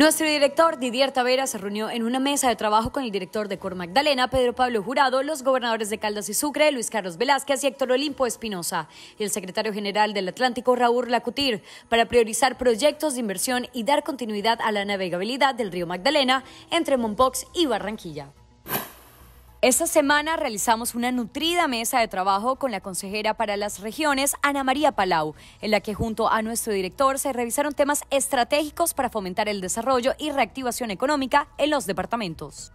Nuestro director Didier Tavera se reunió en una mesa de trabajo con el director de Cor Magdalena, Pedro Pablo Jurado, los gobernadores de Caldas y Sucre, Luis Carlos Velázquez y Héctor Olimpo Espinosa, y el secretario general del Atlántico, Raúl Lacutir, para priorizar proyectos de inversión y dar continuidad a la navegabilidad del río Magdalena entre Mompox y Barranquilla. Esta semana realizamos una nutrida mesa de trabajo con la consejera para las regiones, Ana María Palau, en la que junto a nuestro director se revisaron temas estratégicos para fomentar el desarrollo y reactivación económica en los departamentos.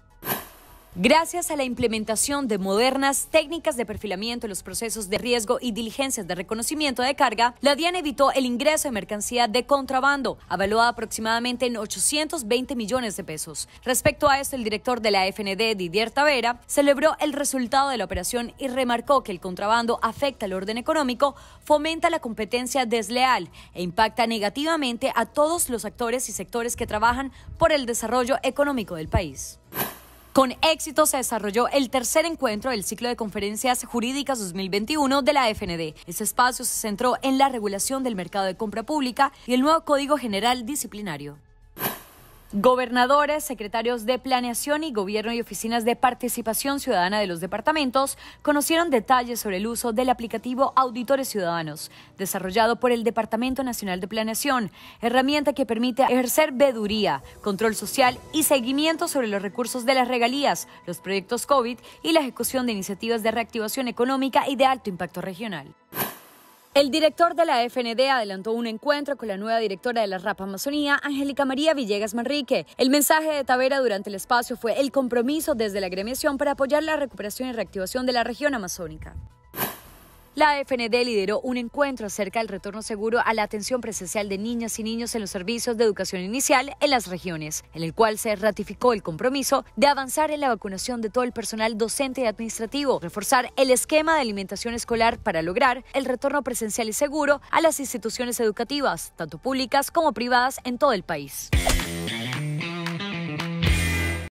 Gracias a la implementación de modernas técnicas de perfilamiento en los procesos de riesgo y diligencias de reconocimiento de carga, la DIAN evitó el ingreso de mercancía de contrabando, avaluada aproximadamente en 820 millones de pesos. Respecto a esto, el director de la FND, Didier Tavera, celebró el resultado de la operación y remarcó que el contrabando afecta al orden económico, fomenta la competencia desleal e impacta negativamente a todos los actores y sectores que trabajan por el desarrollo económico del país. Con éxito se desarrolló el tercer encuentro del ciclo de conferencias jurídicas 2021 de la FND. Este espacio se centró en la regulación del mercado de compra pública y el nuevo Código General Disciplinario. Gobernadores, secretarios de planeación y gobierno y oficinas de participación ciudadana de los departamentos conocieron detalles sobre el uso del aplicativo Auditores Ciudadanos, desarrollado por el Departamento Nacional de Planeación, herramienta que permite ejercer veduría, control social y seguimiento sobre los recursos de las regalías, los proyectos COVID y la ejecución de iniciativas de reactivación económica y de alto impacto regional. El director de la FND adelantó un encuentro con la nueva directora de la RAP Amazonía, Angélica María Villegas Manrique. El mensaje de Tavera durante el espacio fue el compromiso desde la gremiación para apoyar la recuperación y reactivación de la región amazónica. La FND lideró un encuentro acerca del retorno seguro a la atención presencial de niñas y niños en los servicios de educación inicial en las regiones, en el cual se ratificó el compromiso de avanzar en la vacunación de todo el personal docente y administrativo, reforzar el esquema de alimentación escolar para lograr el retorno presencial y seguro a las instituciones educativas, tanto públicas como privadas en todo el país.